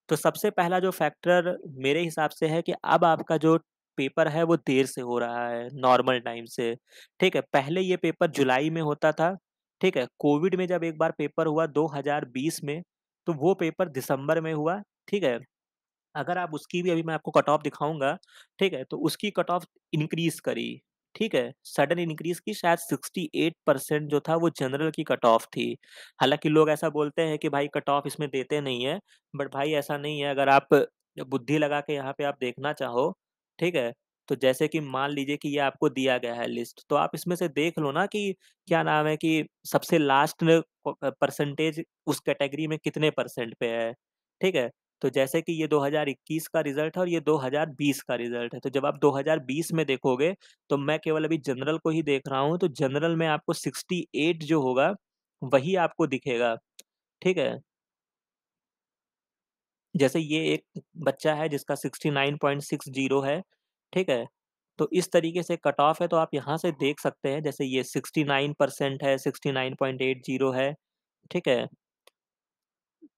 तो सबसे पहला जो फैक्टर मेरे हिसाब से है कि अब आपका जो पेपर है वो देर से हो रहा है नॉर्मल टाइम से ठीक है पहले ये पेपर जुलाई में होता था ठीक है कोविड में जब एक बार पेपर हुआ 2020 में तो वो पेपर दिसंबर में हुआ ठीक है अगर आप उसकी भी अभी मैं आपको कट ऑफ दिखाऊंगा ठीक है तो उसकी कट ऑफ इंक्रीज करी ठीक है सडन इंक्रीज की शायद 68 परसेंट जो था वो जनरल की कट ऑफ थी हालांकि लोग ऐसा बोलते हैं कि भाई कट ऑफ इसमें देते नहीं है बट भाई ऐसा नहीं है अगर आप बुद्धि लगा के यहाँ पे आप देखना चाहो ठीक है तो जैसे कि मान लीजिए कि ये आपको दिया गया है लिस्ट तो आप इसमें से देख लो ना कि क्या नाम है कि सबसे लास्ट परसेंटेज उस कैटेगरी में कितने परसेंट पे है ठीक है तो जैसे कि ये 2021 का रिजल्ट है और ये 2020 का रिजल्ट है तो जब आप 2020 में देखोगे तो मैं केवल अभी जनरल को ही देख रहा हूँ तो जनरल में आपको 68 जो होगा वही आपको दिखेगा ठीक है जैसे ये एक बच्चा है जिसका 69.60 है ठीक है तो इस तरीके से कट ऑफ है तो आप यहाँ से देख सकते हैं जैसे ये 69 परसेंट है 69.80 है ठीक है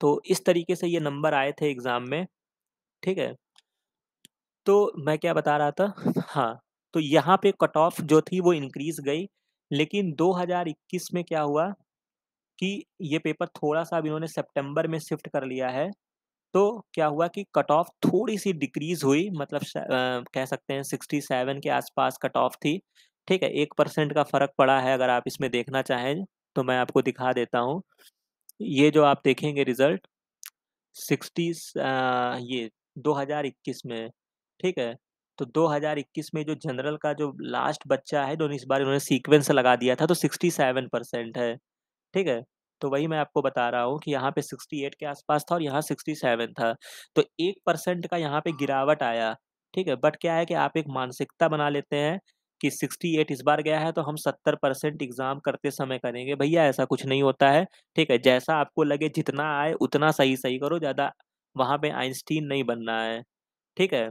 तो इस तरीके से ये नंबर आए थे एग्ज़ाम में ठीक है तो मैं क्या बता रहा था हाँ तो यहाँ पे कट ऑफ जो थी वो इंक्रीज गई लेकिन 2021 में क्या हुआ कि ये पेपर थोड़ा सा अब इन्होंने सितंबर में शिफ्ट कर लिया है तो क्या हुआ कि कट ऑफ थोड़ी सी डिक्रीज हुई मतलब आ, कह सकते हैं सिक्सटी सेवन के आसपास कट ऑफ थी ठीक है एक परसेंट का फर्क पड़ा है अगर आप इसमें देखना चाहें तो मैं आपको दिखा देता हूँ ये जो आप देखेंगे रिजल्ट सिक्सटीज ये 2021 में ठीक है तो 2021 में जो जनरल का जो लास्ट बच्चा है दोनों इस बार उन्होंने सीक्वेंस लगा दिया था तो 67 परसेंट है ठीक है तो वही मैं आपको बता रहा हूँ कि यहाँ पे 68 के आसपास था और यहाँ 67 था तो एक परसेंट का यहाँ पे गिरावट आया ठीक है बट क्या है कि आप एक मानसिकता बना लेते हैं कि 68 इस बार गया है तो हम 70 परसेंट एग्जाम करते समय करेंगे भैया ऐसा कुछ नहीं होता है ठीक है जैसा आपको लगे जितना आए उतना सही सही करो ज़्यादा वहाँ पे आइंस्टीन नहीं बनना है ठीक है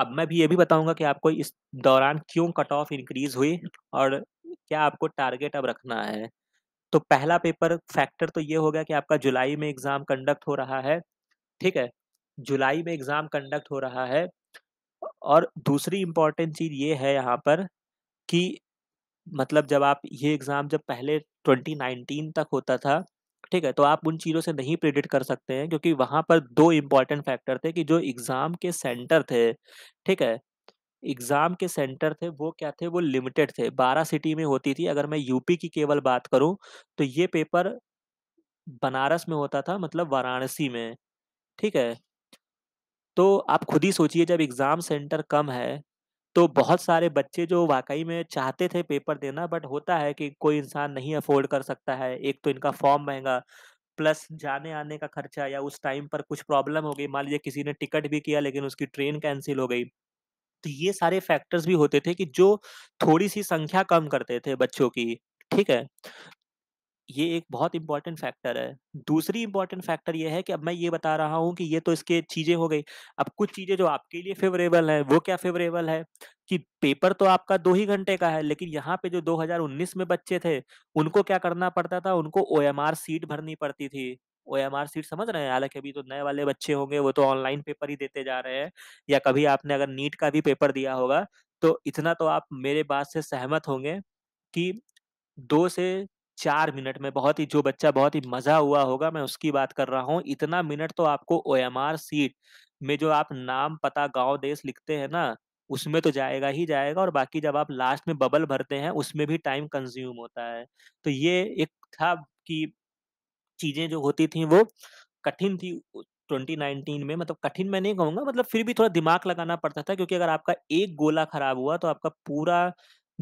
अब मैं भी ये भी बताऊंगा कि आपको इस दौरान क्यों कट ऑफ इंक्रीज हुई और क्या आपको टारगेट अब रखना है तो पहला पेपर फैक्टर तो ये हो गया कि आपका जुलाई में एग्ज़ाम कंडक्ट हो रहा है ठीक है जुलाई में एग्ज़ाम कंडक्ट हो रहा है और दूसरी इम्पॉर्टेंट चीज़ ये है यहाँ पर कि मतलब जब आप ये एग्ज़ाम जब पहले 2019 तक होता था ठीक है तो आप उन चीज़ों से नहीं प्रिडिक्ट कर सकते हैं क्योंकि वहाँ पर दो इम्पॉर्टेंट फैक्टर थे कि जो एग्ज़ाम के सेंटर थे ठीक है एग्ज़ाम के सेंटर थे वो क्या थे वो लिमिटेड थे बारह सिटी में होती थी अगर मैं यूपी की केवल बात करूँ तो ये पेपर बनारस में होता था मतलब वाराणसी में ठीक है तो आप खुद ही सोचिए जब एग्ज़ाम सेंटर कम है, तो बहुत सारे बच्चे जो वाक़ई में चाहते थे पेपर देना बट होता है कि कोई इंसान नहीं अफ़ोर्ड कर सकता है। एक तो इनका फ़ॉर्म महंगा प्लस जाने-आने का खर्चा या उस टाइम पर कुछ प्रॉब्लम हो गई, मान लीजिए किसी ने टिकट भी किया लेकिन उसकी ट्रेन कैंसिल हो गई। तो ये सारे फैक्टर्स भी होते थे कि जो थोड़ी-सी संख्या कम करते थे बच्चों की, ठीक है? ये एक बहुत इंपॉर्टेंट फैक्टर है दूसरी इंपॉर्टेंट फैक्टर ये है कि अब मैं ये बता रहा हूँ कि ये तो इसके चीज़ें हो गई अब कुछ चीज़ें जो आपके लिए फेवरेबल है वो क्या फेवरेबल है कि पेपर तो आपका दो ही घंटे का है लेकिन यहाँ पे जो 2019 में बच्चे थे उनको क्या करना पड़ता था उनको ओ सीट भरनी पड़ती थी ओ एम आर सीट समझ रहे हैं हालांकि अभी तो नए वाले बच्चे होंगे वो तो ऑनलाइन पेपर ही देते जा रहे हैं या कभी आपने अगर नीट का भी पेपर दिया होगा तो इतना तो आप मेरे बात से सहमत होंगे कि दो से चार मिनट में बहुत ही जो बच्चा बहुत ही मजा हुआ होगा मैं उसकी बात कर रहा हूँ इतना मिनट तो आपको ओएमआर सीट में जो आप नाम पता गांव देश लिखते हैं ना उसमें तो जाएगा ही जाएगा और बाकी जब आप लास्ट में बबल भरते हैं उसमें भी टाइम कंज्यूम होता है तो ये एक था कि चीजें जो होती थी वो कठिन थी 2019 में मतलब कठिन मैं नहीं कहूंगा मतलब फिर भी थोड़ा दिमाग लगाना पड़ता था क्योंकि अगर आपका एक गोला खराब हुआ तो आपका पूरा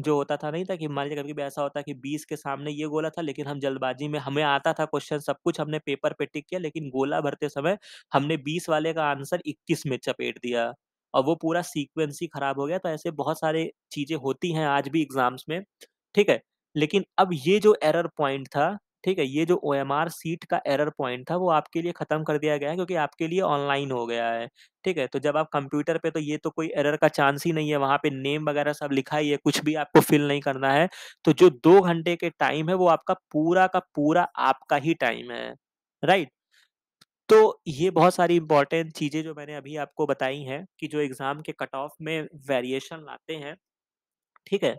जो होता था नहीं था कि मान लीजिए कभी भी ऐसा होता कि बीस के सामने ये गोला था लेकिन हम जल्दबाजी में हमें आता था क्वेश्चन सब कुछ हमने पेपर पे टिक किया लेकिन गोला भरते समय हमने बीस वाले का आंसर इक्कीस में चपेट दिया और वो पूरा सीक्वेंस ही खराब हो गया। तो ऐसे बहुत सारे चीज़ें होती हैं आज भी एग्ज़ाम्स में, ठीक है? लेकिन अब ये जो एरर पॉइंट था ठीक है ये जो ओ आर सीट का एरर पॉइंट था वो आपके लिए खत्म कर दिया गया है क्योंकि आपके लिए ऑनलाइन हो गया है ठीक है तो जब आप कंप्यूटर पे तो ये तो कोई एरर का चांस ही नहीं है वहां पे नेम वगैरह सब लिखा ही है कुछ भी आपको फिल नहीं करना है तो जो दो घंटे के टाइम है वो आपका पूरा का पूरा आपका ही टाइम है राइट तो ये बहुत सारी इंपॉर्टेंट चीज़ें जो मैंने अभी आपको बताई हैं कि जो एग्ज़ाम के कट ऑफ में वेरिएशन लाते हैं ठीक है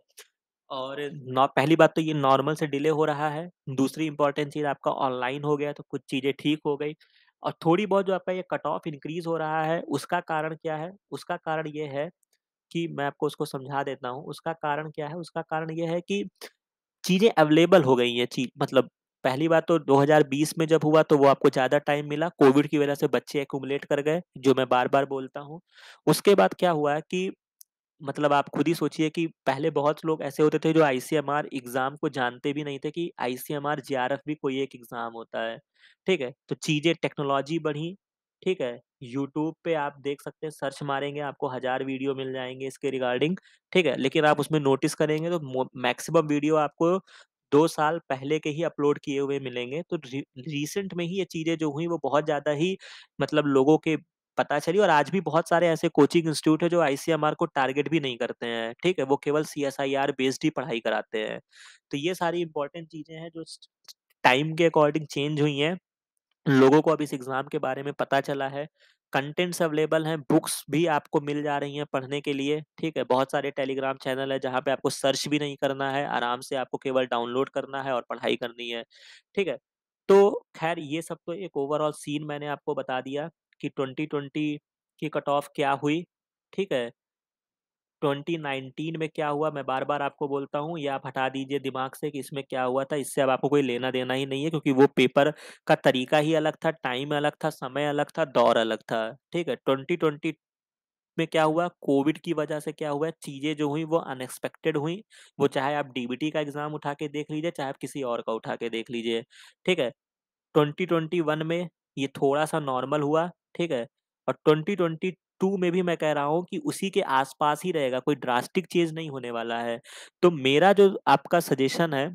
और नॉ- पहली बात तो ये नॉर्मल से डिले हो रहा है। दूसरी इंपॉर्टेंट चीज़ आपका ऑनलाइन हो गया, तो कुछ चीज़ें ठीक हो गई और थोड़ी बहुत जो आपका ये कट ऑफ इंक्रीज़ हो रहा है, उसका कारण क्या है? उसका कारण ये है कि मैं आपको उसको समझा देता हूँ। उसका कारण क्या है? उसका कारण ये है कि चीज़ें अवेलेबल हो गई हैं चीज मतलब पहली बात तो 2020 में जब हुआ, तो वो आपको ज़्यादा टाइम मिला। कोविड की वज़ह से बच्चे एक्यूमुलेट कर गए, जो मैं बार-बार बोलता हूँ। उसके बाद क्या हुआ कि मतलब आप खुद ही सोचिए कि पहले बहुत लोग ऐसे होते थे जो आई एग्जाम को जानते भी नहीं थे कि आईसीएमआर जेआरएफ भी कोई एक एग्जाम होता है ठीक है तो चीजें टेक्नोलॉजी बढ़ी ठीक है यूट्यूब पे आप देख सकते हैं सर्च मारेंगे आपको हजार वीडियो मिल जाएंगे इसके रिगार्डिंग ठीक है लेकिन आप उसमें नोटिस करेंगे तो मैक्सिमम वीडियो आपको दो साल पहले के ही अपलोड किए हुए मिलेंगे तो रिसेंट में ही ये चीज़ें जो हुई वो बहुत ज़्यादा ही मतलब लोगों के पता चली और आज भी बहुत सारे ऐसे कोचिंग इंस्टीट्यूट है जो आईसीएमआर को टारगेट भी नहीं करते हैं ठीक है वो केवल C S I R based ही पढ़ाई कराते हैं तो ये सारी इंपॉर्टेंट चीजें हैं जो टाइम के अकॉर्डिंग चेंज हुई हैं लोगों को अब इस एग्जाम के बारे में पता चला है कंटेंट्स अवेलेबल हैं बुक्स भी आपको मिल जा रही हैं पढ़ने के लिए ठीक है बहुत सारे टेलीग्राम चैनल है जहाँ पे आपको सर्च भी नहीं करना है आराम से आपको केवल डाउनलोड करना है और पढ़ाई करनी है ठीक है तो खैर ये सब तो एक ओवरऑल सीन मैंने आपको बता दिया कि 2020 की कट ऑफ क्या हुई ठीक है 2019 में क्या हुआ मैं बार बार आपको बोलता हूँ या आप हटा दीजिए दिमाग से कि इसमें क्या हुआ था इससे अब आपको कोई लेना देना ही नहीं है क्योंकि वो पेपर का तरीका ही अलग था टाइम अलग था समय अलग था दौर अलग था ठीक है ट्वेंटी में क्या हुआ कोविड की वजह से क्या हुआ चीज़ें जो हुई वो अनएक्सपेक्टेड हुई वो चाहे आप डीबीटी का एग्ज़ाम उठा के देख लीजिए चाहे आप किसी और का उठा के देख लीजिए ठीक है 2021 में ये थोड़ा सा नॉर्मल हुआ ठीक है और 2022 में भी मैं कह रहा हूँ कि उसी के आसपास ही रहेगा कोई ड्रास्टिक चेंज नहीं होने वाला है तो मेरा जो आपका सजेशन है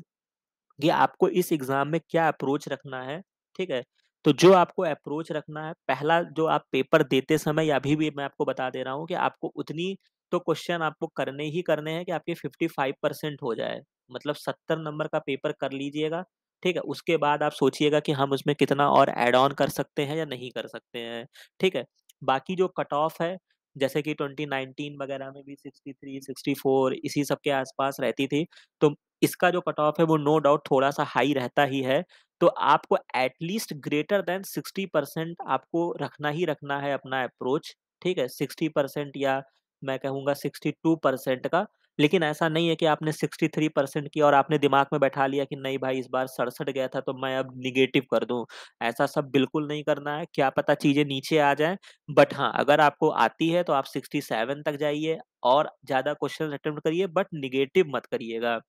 कि आपको इस एग्जाम में क्या अप्रोच रखना है ठीक है तो जो आपको अप्रोच रखना है पहला जो आप पेपर देते समय या अभी भी मैं आपको बता दे रहा हूँ कि आपको उतनी तो क्वेश्चन आपको करने ही करने हैं कि आपके 55 परसेंट हो जाए मतलब 70 नंबर का पेपर कर लीजिएगा ठीक है उसके बाद आप सोचिएगा कि हम उसमें कितना और एड ऑन कर सकते हैं या नहीं कर सकते हैं ठीक है बाकी जो कट ऑफ है जैसे कि 2019 वगैरह में भी 63, 64 इसी सब के आसपास रहती थी तो इसका जो कट ऑफ है वो नो no डाउट थोड़ा सा हाई रहता ही है तो आपको एटलीस्ट ग्रेटर देन 60 परसेंट आपको रखना ही रखना है अपना अप्रोच ठीक है 60 परसेंट या मैं कहूँगा 62 परसेंट का लेकिन ऐसा नहीं है कि आपने 63% किया और आपने दिमाग में बैठा लिया कि नहीं भाई इस बार सड़सठ गया था तो मैं अब निगेटिव कर दूं ऐसा सब बिल्कुल नहीं करना है क्या पता चीजें नीचे आ जाए बट हाँ अगर आपको आती है तो आप सिक्सटी तक जाइए और ज्यादा क्वेश्चन अटेम्प्ट करिए बट निगेटिव मत करिएगा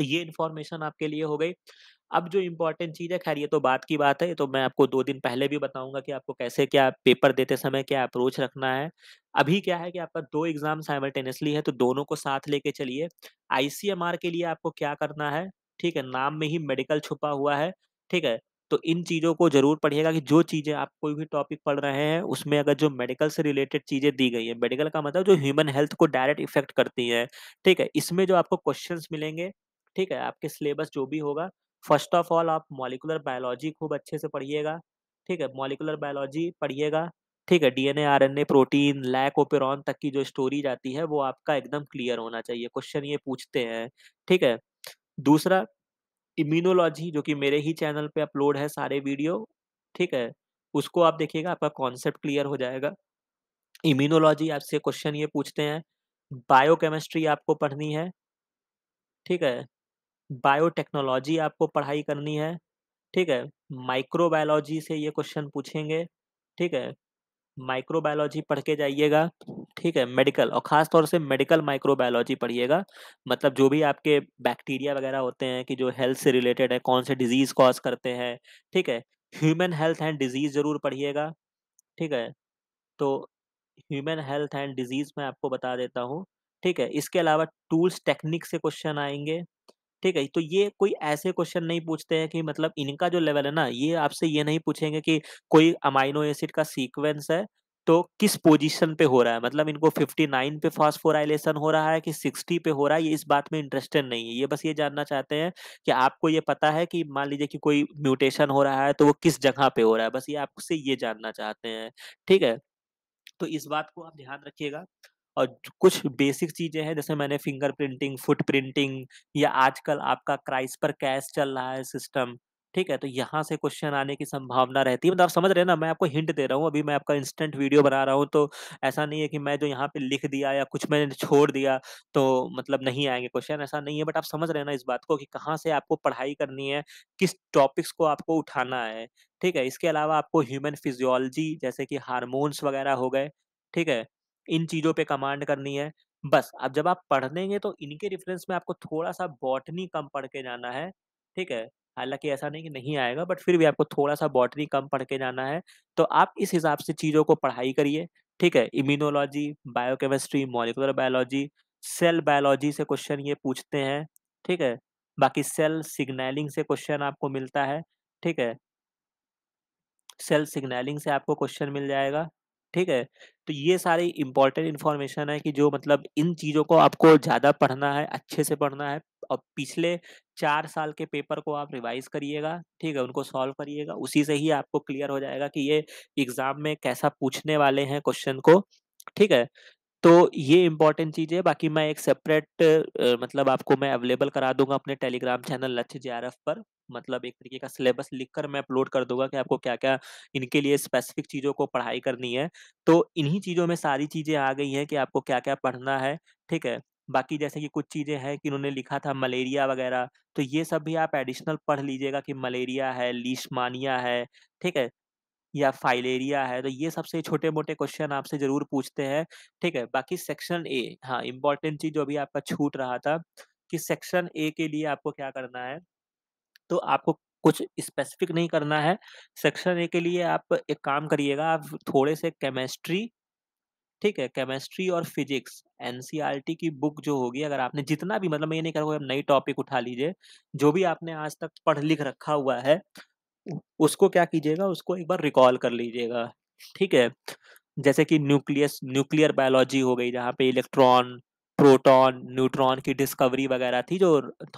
तो ये इन्फॉर्मेशन आपके लिए हो गई अब जो इम्पोर्टेंट चीज़ है खैर ये तो बात की बात है तो मैं आपको दो दिन पहले भी बताऊंगा कि आपको कैसे क्या पेपर देते समय क्या अप्रोच रखना है अभी क्या है कि आपका दो एग्जाम साइमल्टेनियसली है तो दोनों को साथ लेके चलिए आईसीएमआर के लिए आपको क्या करना है ठीक है नाम में ही मेडिकल छुपा हुआ है ठीक है तो इन चीज़ों को जरूर पढ़िएगा कि जो चीज़ें आप कोई भी टॉपिक पढ़ रहे हैं उसमें अगर जो मेडिकल से रिलेटेड चीज़ें दी गई है मेडिकल का मतलब जो ह्यूमन हेल्थ को डायरेक्ट इफेक्ट करती है ठीक है इसमें जो आपको क्वेश्चन मिलेंगे ठीक है आपके सिलेबस जो भी होगा फर्स्ट ऑफ ऑल आप मॉलिकुलर बायोलॉजी खूब अच्छे से पढ़िएगा ठीक है मॉलिकुलर बायोलॉजी पढ़िएगा ठीक है DNA RNA protein lac operon तक की जो स्टोरी जाती है वो आपका एकदम क्लियर होना चाहिए क्वेश्चन ये पूछते हैं ठीक है दूसरा इम्यूनोलॉजी जो कि मेरे ही चैनल पे अपलोड है सारे वीडियो ठीक है उसको आप देखिएगा आपका कॉन्सेप्ट क्लियर हो जाएगा इम्यूनोलॉजी आपसे क्वेश्चन ये पूछते हैं बायोकेमिस्ट्री आपको पढ़नी है ठीक है बायोटेक्नोलॉजी आपको पढ़ाई करनी है ठीक है माइक्रोबायोलॉजी से ये क्वेश्चन पूछेंगे ठीक है माइक्रोबायोलॉजी पढ़ के जाइएगा ठीक है मेडिकल और ख़ास तौर से मेडिकल माइक्रोबायोलॉजी पढ़िएगा मतलब जो भी आपके बैक्टीरिया वगैरह होते हैं कि जो हेल्थ से रिलेटेड है कौन से डिजीज़ कॉज करते हैं ठीक है ह्यूमन हेल्थ एंड डिजीज़ ज़रूर पढ़िएगा ठीक है तो ह्यूमन हेल्थ एंड डिजीज़ मैं आपको बता देता हूँ ठीक है इसके अलावा टूल्स टेक्निक से क्वेश्चन आएंगे ठीक है तो ये कोई ऐसे क्वेश्चन नहीं पूछते हैं कि मतलब इनका जो लेवल है ना ये आपसे ये नहीं पूछेंगे कि कोई अमाइनो एसिड का सीक्वेंस है तो किस पोजीशन पे हो रहा है मतलब इनको 59 पे फॉस्फोराइलेशन हो रहा है कि 60 पे हो रहा है ये इस बात में इंटरेस्टेड नहीं है ये बस ये जानना चाहते हैं कि आपको ये पता है कि मान लीजिए कि कोई म्यूटेशन हो रहा है तो वो किस जगह पे हो रहा है बस ये आपसे ये जानना चाहते हैं ठीक है तो इस बात को आप ध्यान रखिएगा और कुछ बेसिक चीजें हैं जैसे मैंने फिंगर प्रिंटिंग फुट प्रिंटिंग या आजकल आपका क्राइस पर कैश चल रहा है सिस्टम ठीक है तो यहाँ से क्वेश्चन आने की संभावना रहती है मतलब आप समझ रहे हैं ना मैं आपको हिंट दे रहा हूँ अभी मैं आपका इंस्टेंट वीडियो बना रहा हूँ तो ऐसा नहीं है कि मैं जो यहाँ पे लिख दिया या कुछ मैंने छोड़ दिया तो मतलब नहीं आएंगे क्वेश्चन ऐसा नहीं है बट आप समझ रहे ना इस बात को कि कहाँ से आपको पढ़ाई करनी है किस टॉपिक्स को आपको उठाना है ठीक है इसके अलावा आपको ह्यूमन फिजियोलॉजी जैसे कि हारमोन्स वगैरह हो गए ठीक है इन चीजों पे कमांड करनी है बस अब जब आप पढ़ लेंगे तो इनके रेफरेंस में आपको थोड़ा सा बॉटनी कम पढ़ के जाना है ठीक है हालांकि ऐसा नहीं कि नहीं आएगा बट फिर भी आपको थोड़ा सा बॉटनी कम पढ़ के जाना है तो आप इस हिसाब से चीज़ों को पढ़ाई करिए ठीक है immunology biochemistry molecular biology cell biology से क्वेश्चन ये पूछते हैं ठीक है बाकी सेल सिग्नलिंग से क्वेश्चन आपको मिलता है ठीक है सेल सिग्नलिंग से आपको क्वेश्चन मिल जाएगा ठीक है तो ये सारी इंपॉर्टेंट इन्फॉर्मेशन है कि जो मतलब इन चीज़ों को आपको ज़्यादा पढ़ना है अच्छे से पढ़ना है और पिछले चार साल के पेपर को आप रिवाइज करिएगा ठीक है उनको सॉल्व करिएगा उसी से ही आपको क्लियर हो जाएगा कि ये एग्ज़ाम में कैसा पूछने वाले हैं क्वेश्चन को ठीक है तो ये इंपॉर्टेंट चीज़ है बाकी मैं एक सेपरेट मतलब आपको मैं अवेलेबल करा दूंगा अपने टेलीग्राम चैनल लक्ष्य जे पर मतलब एक तरीके का सिलेबस लिखकर मैं अपलोड कर दूंगा कि आपको क्या क्या इनके लिए स्पेसिफिक चीज़ों को पढ़ाई करनी है तो इन्हीं चीज़ों में सारी चीज़ें आ गई हैं कि आपको क्या क्या पढ़ना है ठीक है बाकी जैसे कि कुछ चीज़ें हैं कि उन्होंने लिखा था मलेरिया वगैरह तो ये सब भी आप एडिशनल पढ़ लीजिएगा कि मलेरिया है लीशमानिया है ठीक है या फाइलेरिया है तो ये सबसे छोटे मोटे क्वेश्चन आपसे जरूर पूछते हैं ठीक है बाकी सेक्शन ए हाँ इंपॉर्टेंट चीज जो अभी आपका छूट रहा था कि सेक्शन ए के लिए आपको क्या करना है तो आपको कुछ स्पेसिफिक नहीं करना है सेक्शन ए के लिए आप एक काम करिएगा आप थोड़े से केमिस्ट्री ठीक है केमिस्ट्री और फिजिक्स एनसीईआरटी की बुक जो होगी अगर आपने जितना भी मतलब मैं ये नहीं कह रहा हूँ नई टॉपिक उठा लीजिए जो भी आपने आज तक पढ़ लिख रखा हुआ है उसको क्या कीजिएगा उसको एक बार रिकॉल कर लीजिएगा ठीक है जैसे कि न्यूक्लियस न्यूक्लियर बायोलॉजी हो गई जहाँ पे इलेक्ट्रॉन प्रोटॉन न्यूट्रॉन की डिस्कवरी वगैरह थी जो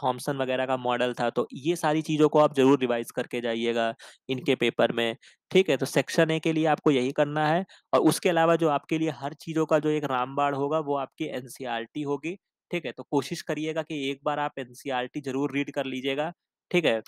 थॉमसन वगैरह का मॉडल था तो ये सारी चीज़ों को आप ज़रूर रिवाइज करके जाइएगा इनके पेपर में ठीक है तो सेक्शन ए के लिए आपको यही करना है और उसके अलावा जो आपके लिए हर चीज़ों का जो एक रामबाड़ होगा वो आपकी एन e होगी ठीक है तो कोशिश करिएगा कि एक बार आप एन e जरूर रीड कर लीजिएगा ठीक है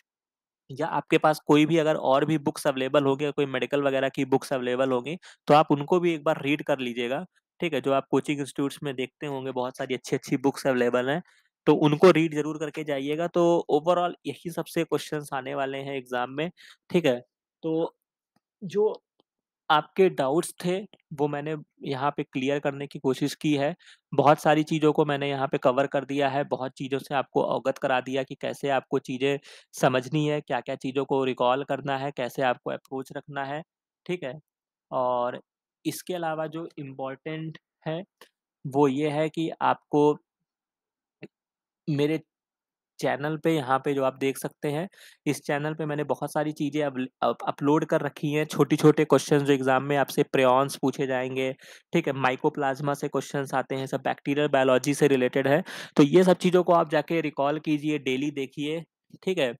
या आपके पास कोई भी हम्म। अगर और भी बुक्स अवेलेबल होगी, कोई मेडिकल वगैरह की बुक्स अवेलेबल होंगी, तो आप उनको भी एक बार रीड कर लीजिएगा, ठीक है? जो आप कोचिंग इंस्टीट्यूट्स में देखते होंगे बहुत सारी अच्छी-अच्छी बुक्स अवेलेबल हैं, तो उनको रीड ज़रूर करके जाइएगा, तो ओवरऑल यही सबसे क्वेश्चन आने वाले हैं एग्ज़ाम में, ठीक है? तो जो आपके डाउट्स थे वो मैंने यहाँ पे क्लियर करने की कोशिश की है बहुत सारी चीज़ों को मैंने यहाँ पे कवर कर दिया है बहुत चीज़ों से आपको अवगत करा दिया कि कैसे आपको चीज़ें समझनी है क्या क्या चीज़ों को रिकॉल करना है कैसे आपको अप्रोच रखना है ठीक है और इसके अलावा जो इम्पोर्टेंट है वो ये है कि आपको मेरे चैनल पे यहाँ पे जो आप देख सकते हैं इस चैनल पे मैंने बहुत सारी चीज़ें अब अपलोड कर रखी हैं छोटी छोटे क्वेश्चन जो एग्जाम में आपसे प्रेन्स पूछे जाएंगे ठीक है माइकोप्लाज्मा से क्वेश्चन आते हैं सब बैक्टीरियल बायोलॉजी से रिलेटेड है तो ये सब चीज़ों को आप जाके रिकॉल कीजिए डेली देखिए ठीक है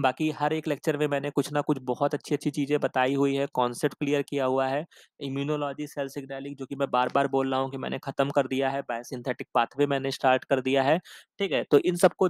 बाकी हर एक लेक्चर में मैंने कुछ ना कुछ बहुत अच्छी अच्छी चीज़ें बताई हुई है कॉन्सेप्ट क्लियर किया हुआ है इम्यूनोलॉजी सेल सिग्नलिंग जो कि मैं बार बार बोल रहा हूँ कि मैंने ख़त्म कर दिया है बायोसिंथेटिक पाथवे मैंने स्टार्ट कर दिया है ठीक है तो इन सबको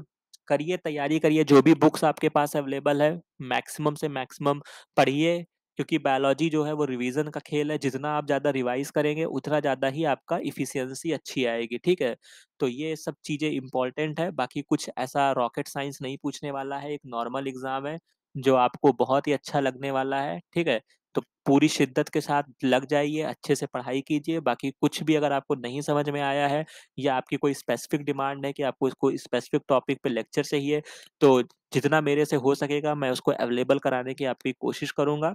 करिए तैयारी करिए जो भी बुक्स आपके पास अवेलेबल है मैक्सिमम से मैक्सिमम पढ़िए क्योंकि बायोलॉजी जो है वो रिवीजन का खेल है जितना आप ज़्यादा रिवाइज करेंगे उतना ज़्यादा ही आपका इफिशियंसी अच्छी आएगी ठीक है तो ये सब चीज़ें इंपॉर्टेंट है बाकी कुछ ऐसा रॉकेट साइंस नहीं पूछने वाला है एक नॉर्मल एग्ज़ाम है जो आपको बहुत ही अच्छा लगने वाला है ठीक है तो पूरी शिद्दत के साथ लग जाइए, अच्छे से पढ़ाई कीजिए, बाकी कुछ भी अगर आपको नहीं समझ में आया है या आपकी कोई स्पेसिफिक डिमांड है कि आपको इसको स्पेसिफिक टॉपिक पे लेक्चर चाहिए, तो जितना मेरे से हो सकेगा मैं उसको अवेलेबल कराने की आपकी कोशिश करूँगा।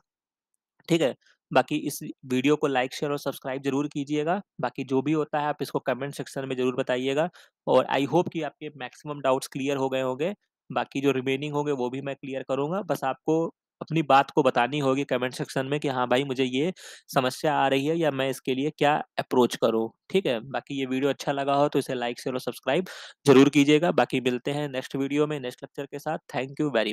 ठीक है? बाकी इस वीडियो को लाइक, शेयर और सब्सक्राइब ज़रूर कीजिएगा। बाकी जो भी होता है आप इसको कमेंट सेक्शन में ज़रूर बताइएगा और आई होप कि आपके मैक्सिमम डाउट्स क्लियर हो गए होंगे। बाकी जो रिमेनिंग होंगे वो भी मैं क्लियर करूंगा बस आपको अपनी बात को बतानी होगी कमेंट सेक्शन में कि हाँ भाई मुझे ये समस्या आ रही है या मैं इसके लिए क्या अप्रोच करूँ ठीक है बाकी ये वीडियो अच्छा लगा हो तो इसे लाइक शेयर और सब्सक्राइब जरूर कीजिएगा बाकी मिलते हैं नेक्स्ट वीडियो में नेक्स्ट लेक्चर के साथ थैंक यू वेरी